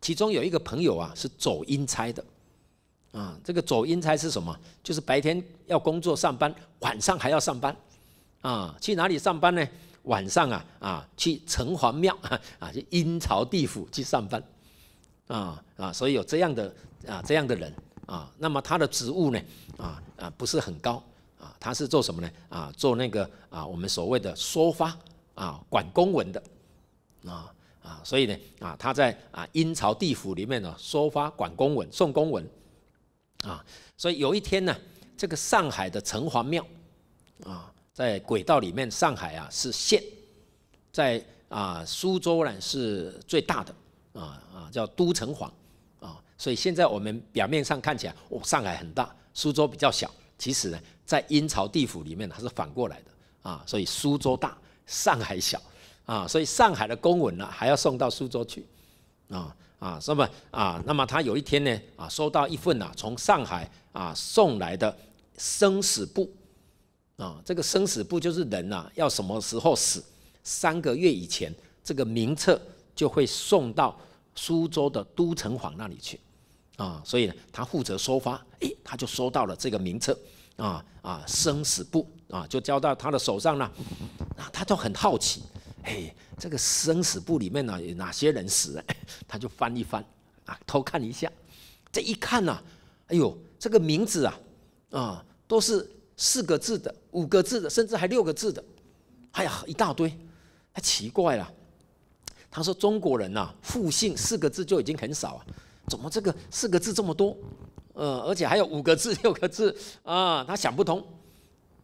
其中有一个朋友啊是走阴差的，啊，这个走阴差是什么？就是白天要工作上班，晚上还要上班，啊，去哪里上班呢？晚上啊啊去城隍庙 啊，去阴曹地府去上班，啊啊，所以有这样的啊这样的人啊，那么他的职务呢啊啊不是很高。啊，他是做什么呢？啊，做那个啊，我们所谓的说发啊，管公文的，啊啊，所以呢，啊，他在啊阴曹地府里面呢，说发管公文送公文，啊，所以有一天呢，这个上海的城隍庙啊，在轨道里面，上海啊是县，在啊苏州呢是最大的，啊啊叫都城隍，啊，所以现在我们表面上看起来，哦，上海很大，苏州比较小。其实呢，在阴曹地府里面，它是反过来的啊，所以苏州大，上海小啊，所以上海的公文呢，还要送到苏州去啊啊，那么啊？那么他有一天呢，啊，收到一份呐，从上海啊送来的生死簿啊，这个生死簿就是人呐，要什么时候死，三个月以前，这个名册就会送到苏州的都城隍那里去。啊，所以呢，他负责收发，诶，他就收到了这个名册，啊啊，生死簿啊，就交到他的手上了，啊，他就很好奇，哎，这个生死簿里面呢，有哪些人死了？他就翻一翻，啊，偷看一下。这一看呢，哎呦，这个名字啊，啊，都是四个字的、五个字的，甚至还六个字的，哎呀，一大堆。他奇怪了，他说中国人呐，复姓四个字就已经很少啊。怎么这个四个字这么多？呃，而且还有五个字、六个字啊，他想不通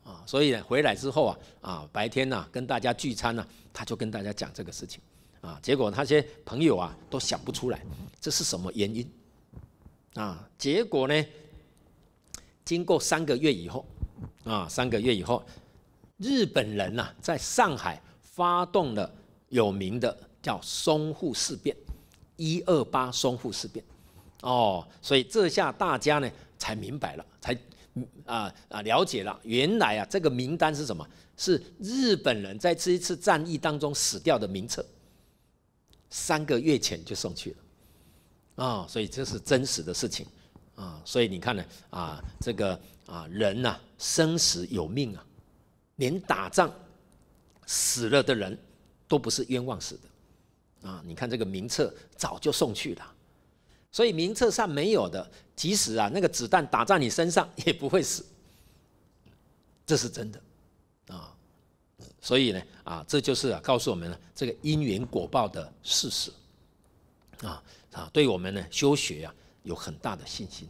啊。所以回来之后啊，啊，白天呢跟大家聚餐呢，他就跟大家讲这个事情啊。结果那些朋友啊都想不出来这是什么原因啊。结果呢，经过三个月以后啊，三个月以后，日本人呐在上海发动了有名的叫淞沪事变，一二八淞沪事变。哦，所以这下大家呢才明白了，才啊啊了解了，原来啊这个名单是什么？是日本人在这一次战役当中死掉的名册，三个月前就送去了啊，所以这是真实的事情啊，所以你看呢啊这个啊人呐生死有命啊，连打仗死了的人都不是冤枉死的啊，你看这个名册早就送去了。所以名册上没有的，即使啊那个子弹打在你身上 也不会死，这是真的，啊，所以呢啊，这就是告诉我们了这个因缘果报的事实，啊啊，对我们呢修学啊有很大的信心，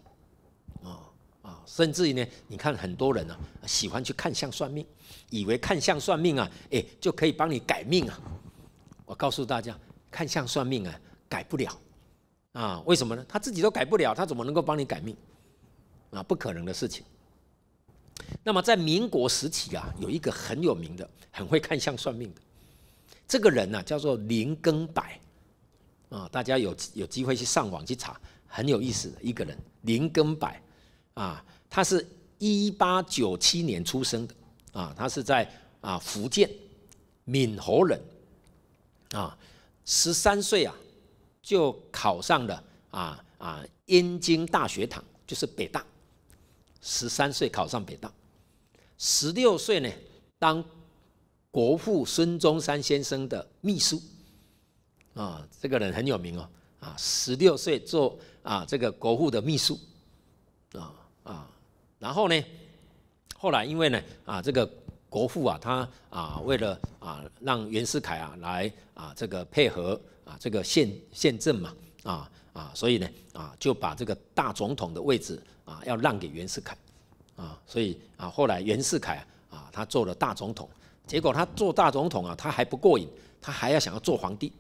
啊啊，甚至于呢，你看很多人呢喜欢去看相算命，以为看相算命啊，哎就可以帮你改命啊，我告诉大家，看相算命啊改不了。啊，为什么呢？他自己都改不了，他怎么能够帮你改命？啊，不可能的事情。那么在民国时期啊，有一个很有名的、很会看相算命的这个人呢，叫做林更柏。啊，大家有有机会去上网去查，很有意思的一个人，林更柏。啊，他是一八九七年出生的。啊，他是在啊福建闽侯人。啊，十三岁啊。就考上了啊啊，燕京大学堂，就是北大。十三岁考上北大，十六岁呢当国父孙中山先生的秘书。啊，这个人很有名哦。啊，十六岁做啊这个国父的秘书。啊啊，然后呢，后来因为呢啊这个国父啊他啊为了啊让袁世凯啊来啊这个配合。啊，这个县县政嘛，啊啊，所以呢，啊就把这个大总统的位置啊要让给袁世凯，啊，所以啊后来袁世凯啊他做了大总统，结果他做大总统啊他还不过瘾，他还要想要做皇帝，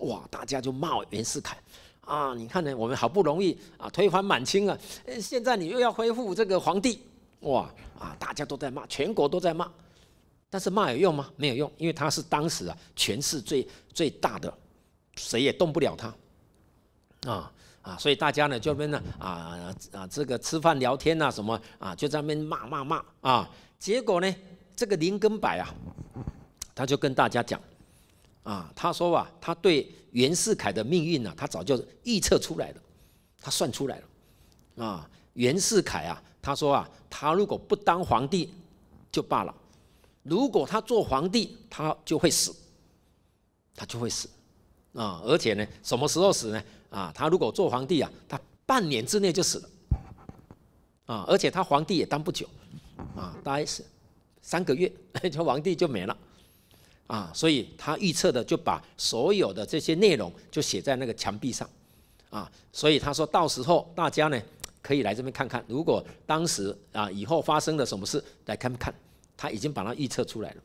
哇，大家就骂袁世凯，啊，你看呢我们好不容易啊推翻满清啊，现在你又要恢复这个皇帝，哇，啊大家都在骂，全国都在骂，但是骂有用吗？没有用，因为他是当时啊权势最最大的。谁也动不了他，啊啊！所以大家呢，就那边啊啊，这个吃饭聊天呐，什么啊，就在那边骂骂骂啊。结果呢，这个林根柏啊，他就跟大家讲，啊，他说啊，他对袁世凯的命运呢，他早就预测出来了，他算出来了，啊，袁世凯啊，他说啊，他如果不当皇帝就罢了，如果他做皇帝，他就会死，他就会死。啊，而且呢，什么时候死呢？啊，他如果做皇帝啊，他半年之内就死了。啊，而且他皇帝也当不久，啊，大概是三个月，就皇帝就没了。啊，所以他预测的就把所有的这些内容就写在那个墙壁上，啊，所以他说到时候大家呢可以来这边看看，如果当时啊以后发生了什么事来看看，他已经把它预测出来了。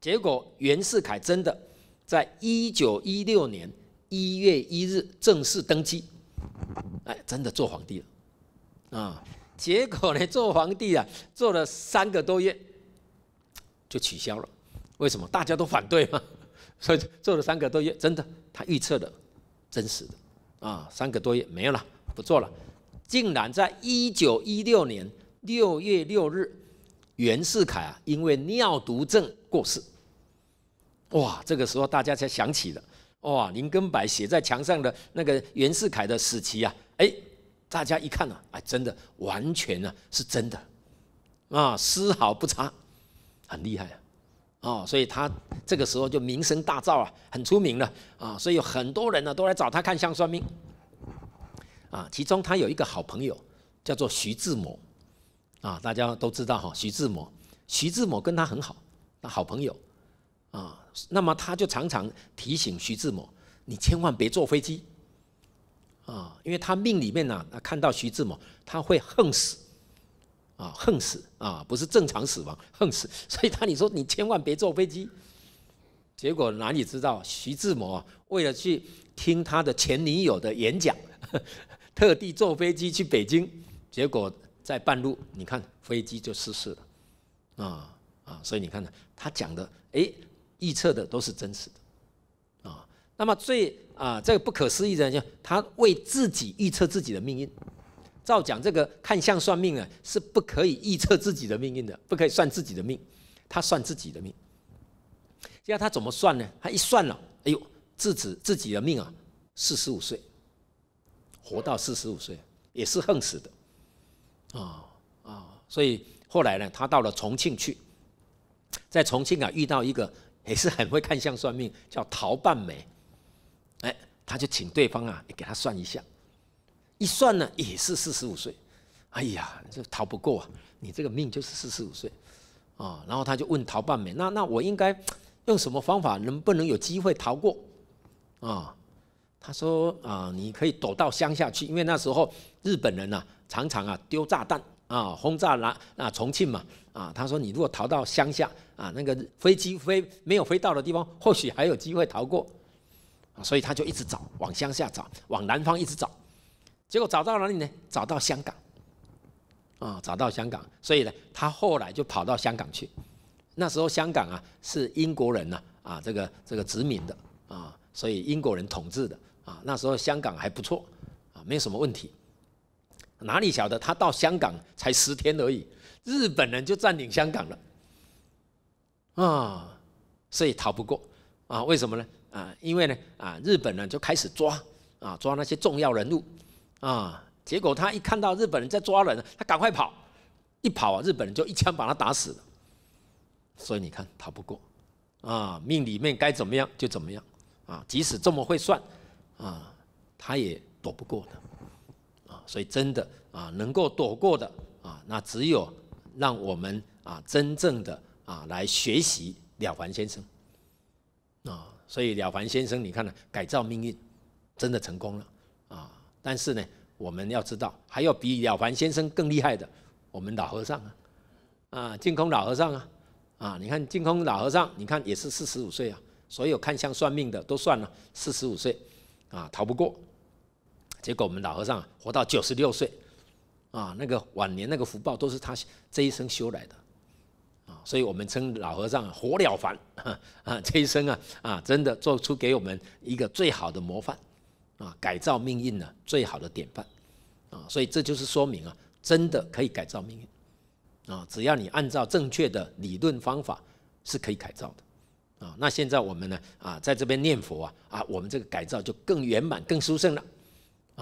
结果袁世凯真的。在一九一六年一月一日正式登基，哎，真的做皇帝了啊！结果呢，做皇帝啊，做了三个多月就取消了。为什么？大家都反对嘛。所以做了三个多月，真的，他预测的，真实的啊，三个多月没有了，不做了。竟然在一九一六年六月六日，袁世凯啊，因为尿毒症过世。哇！这个时候大家才想起了哇，林根柏写在墙上的那个袁世凯的死期啊，哎，大家一看呢，哎，真的完全呢是真的，啊，丝毫不差，很厉害啊，哦，所以他这个时候就名声大噪啊，很出名了啊，所以有很多人呢都来找他看相算命，啊，其中他有一个好朋友叫做徐志摩，啊，大家都知道哈，徐志摩，徐志摩跟他很好，那好朋友，啊。那么他就常常提醒徐志摩，你千万别坐飞机，啊，因为他命里面呢，看到徐志摩他会横死，啊，横死啊，不是正常死亡，横死，所以他你说你千万别坐飞机，结果哪里知道徐志摩为了去听他的前女友的演讲，特地坐飞机去北京，结果在半路你看飞机就失事了，啊啊，所以你看呢，他讲的哎。预测的都是真实的，啊，那么最啊这个不可思议的就他为自己预测自己的命运，照讲这个看相算命啊是不可以预测自己的命运的，不可以算自己的命，他算自己的命。现在他怎么算呢？他一算了，哎呦，自己自己的命啊，四十五岁，活到四十五岁也是横死的，啊啊，所以后来呢，他到了重庆去，在重庆啊遇到一个。也是很会看相算命，叫陶半梅，哎，他就请对方啊，给他算一下，一算呢也是四十五岁，哎呀，这逃不过，啊！你这个命就是四十五岁，啊，然后他就问陶半梅，那那我应该用什么方法，能不能有机会逃过？啊，他说啊，你可以躲到乡下去，因为那时候日本人呐，常常啊丢炸弹。啊，轰炸南啊重庆嘛，啊，他说你如果逃到乡下啊，那个飞机飞没有飞到的地方，或许还有机会逃过，所以他就一直找，往乡下找，往南方一直找，结果找到哪里呢？找到香港，啊，找到香港，所以呢，他后来就跑到香港去。那时候香港啊是英国人呐，啊这个这个殖民的啊，所以英国人统治的啊，那时候香港还不错啊，没有什么问题。哪里晓得他到香港才十天而已，日本人就占领香港了，啊，所以逃不过啊？为什么呢？啊，因为呢，啊，日本人就开始抓啊，抓那些重要人物啊。结果他一看到日本人在抓人，他赶快跑，一跑啊，日本人就一枪把他打死了。所以你看逃不过啊，命里面该怎么样就怎么样啊，即使这么会算啊，他也躲不过的。所以真的啊，能够躲过的啊，那只有让我们啊，真正的啊来学习了凡先生啊。所以了凡先生，你看呢，改造命运，真的成功了啊。但是呢，我们要知道，还有比了凡先生更厉害的，我们老和尚啊，啊净空老和尚啊，啊你看净空老和尚，你看也是四十五岁啊，所有看相算命的都算了四十五岁，啊逃不过。结果我们老和尚活到九十六岁，啊，那个晚年那个福报都是他这一生修来的，啊，所以我们称老和尚活了凡，啊，这一生啊，啊，真的做出给我们一个最好的模范，啊，改造命运呢最好的典范，啊，所以这就是说明啊，真的可以改造命运，啊，只要你按照正确的理论方法是可以改造的，啊，那现在我们呢，啊，在这边念佛啊，啊，我们这个改造就更圆满、更殊胜了。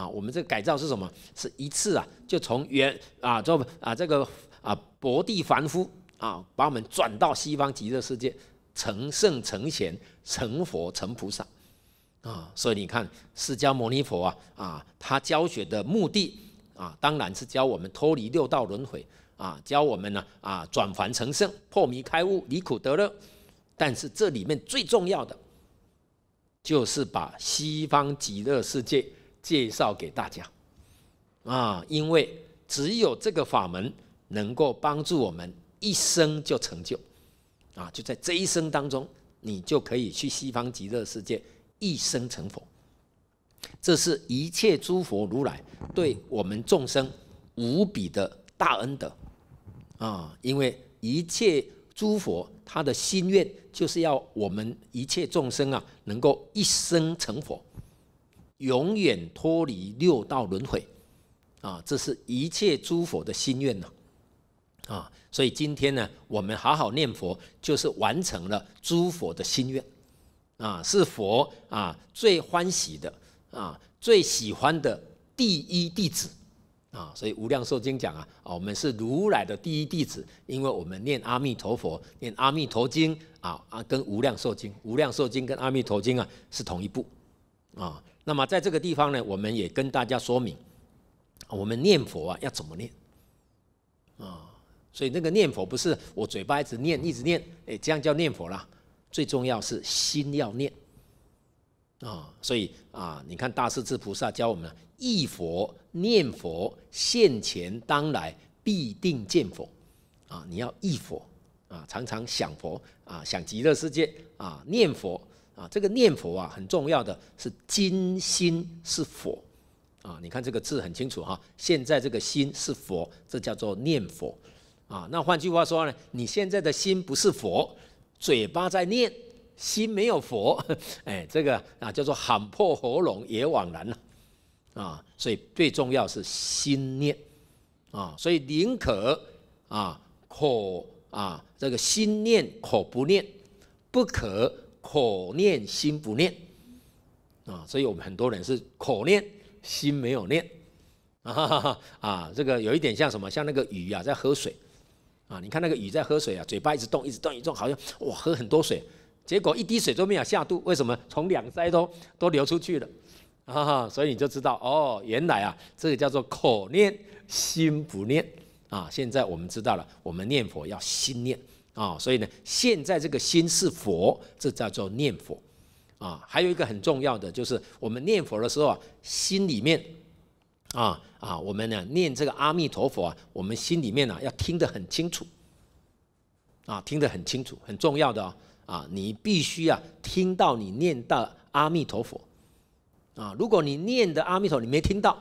啊，我们这个改造是什么？是一次啊，就从原啊，做啊这个啊，薄地凡夫啊，把我们转到西方极乐世界，成圣、成贤、成佛、成菩萨啊。所以你看，释迦牟尼佛啊啊，他教学的目的啊，当然是教我们脱离六道轮回啊，教我们呢啊，转凡成圣，破迷开悟，离苦得乐。但是这里面最重要的，就是把西方极乐世界。介绍给大家，啊，因为只有这个法门能够帮助我们一生就成就，啊，就在这一生当中，你就可以去西方极乐世界，一生成佛。这是一切诸佛如来对我们众生无比的大恩德，啊，因为一切诸佛他的心愿就是要我们一切众生啊，能够一生成佛。永远脱离六道轮回，啊，这是一切诸佛的心愿呐，啊，所以今天呢，我们好好念佛，就是完成了诸佛的心愿，啊，是佛啊最欢喜的，啊最喜欢的第一弟子，啊，所以无量寿经讲啊，啊，我们是如来的第一弟子，因为我们念阿弥陀佛，念阿弥陀经，啊啊，跟无量寿经、无量寿经跟阿弥陀经啊是同一部，啊。那么在这个地方呢，我们也跟大家说明，我们念佛啊要怎么念啊？所以那个念佛不是我嘴巴一直念一直念，哎，这样叫念佛啦。最重要是心要念啊，所以啊，你看大势至菩萨教我们一佛念佛现前当来必定见佛啊，你要一佛啊，常常想佛啊，想极乐世界啊，念佛。啊，这个念佛啊很重要的是，心是佛，啊，你看这个字很清楚哈。现在这个心是佛，这叫做念佛，啊。那换句话说呢，你现在的心不是佛，嘴巴在念，心没有佛，哎，这个啊叫做喊破喉咙也枉然了，啊。所以最重要是心念，啊，所以宁可啊可啊这个心念可不念，不可。口念心不念啊，所以我们很多人是口念心没有念 啊，这个有一点像什么？像那个鱼啊，在喝水啊。你看那个鱼在喝水啊，嘴巴一直动，一直动，一直动，好像哇，喝很多水，结果一滴水都没有下肚。为什么？从两腮都都流出去了。所以你就知道哦，原来啊，这个叫做口念心不念啊。现在我们知道了，我们念佛要心念。啊，所以呢，现在这个心是佛，这叫做念佛。啊，还有一个很重要的，就是我们念佛的时候，心里面，啊啊，我们呢念这个阿弥陀佛啊，我们心里面呢要听得很清楚，啊，听得很清楚，很重要的啊。你必须啊听到你念到阿弥陀佛，啊，如果你念的阿弥陀你没听到，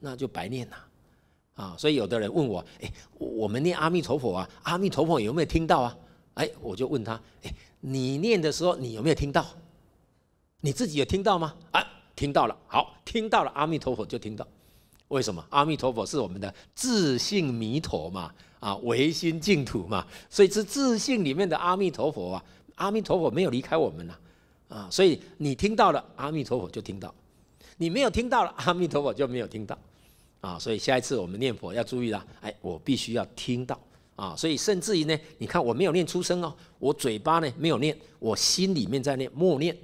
那就白念了。啊，所以有的人问我，哎，我们念阿弥陀佛啊，阿弥陀佛有没有听到啊？哎，我就问他，哎，你念的时候你有没有听到？你自己有听到吗？啊，听到了，好，听到了，阿弥陀佛就听到。为什么？阿弥陀佛是我们的自信弥陀嘛，啊，唯心净土嘛，所以是自信里面的阿弥陀佛啊。阿弥陀佛没有离开我们呐，啊，所以你听到了阿弥陀佛就听到，你没有听到了阿弥陀佛就没有听到。啊，所以下一次我们念佛要注意了，哎，我必须要听到啊，所以甚至于呢，你看我没有念出声哦，我嘴巴呢没有念，我心里面在念，默念，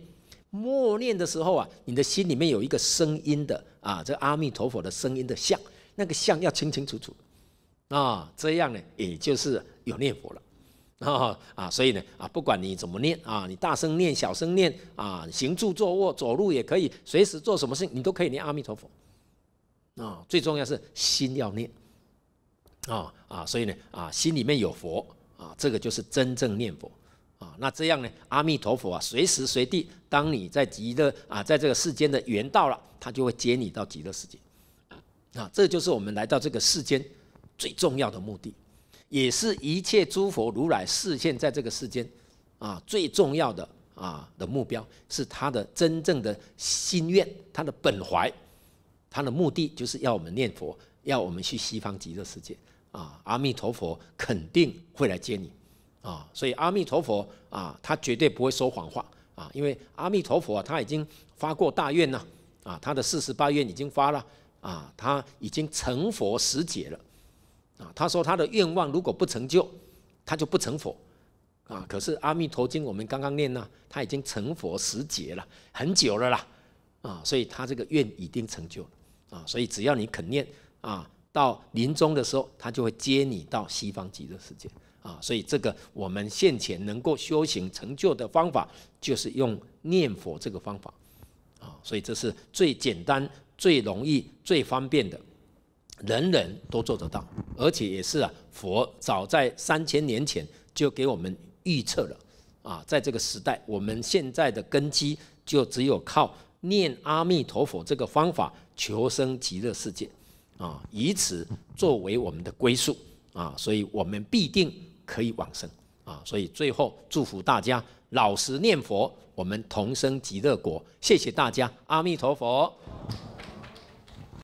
默念的时候啊，你的心里面有一个声音的啊，这阿弥陀佛的声音的像，那个像要清清楚楚，啊，这样呢，也就是有念佛了，啊，所以呢，啊，不管你怎么念啊，你大声念、小声念啊，行住坐卧走路也可以，随时做什么事你都可以念阿弥陀佛。啊，最重要是心要念啊啊，所以呢啊，心里面有佛啊，这个就是真正念佛啊。那这样呢，阿弥陀佛啊，随时随地，当你在极乐啊，在这个世间的缘到了，他就会接你到极乐世界啊。这就是我们来到这个世间最重要的目的，也是一切诸佛如来示现在这个世间啊最重要的啊的目标，是他的真正的心愿，他的本怀。他的目的就是要我们念佛，要我们去西方极乐世界啊！阿弥陀佛肯定会来接你啊！所以阿弥陀佛啊，他绝对不会说谎话啊！因为阿弥陀佛啊，他已经发过大愿了啊，他的四十八愿已经发了啊，他已经成佛十劫了啊！他说他的愿望如果不成就，他就不成佛啊！可是《阿弥陀经》我们刚刚念呢，他已经成佛十劫了，很久了啦啊！所以他这个愿已经成就了。啊，所以只要你肯念啊，到临终的时候，他就会接你到西方极乐世界啊。所以这个我们现前能够修行成就的方法，就是用念佛这个方法啊。所以这是最简单、最容易、最方便的，人人都做得到，而且也是啊，佛早在三千年前就给我们预测了啊。在这个时代，我们现在的根基就只有靠念阿弥陀佛这个方法。求生极乐世界，啊，以此作为我们的归宿，啊，所以我们必定可以往生，啊，所以最后祝福大家老实念佛，我们同生极乐国。谢谢大家，阿弥陀佛。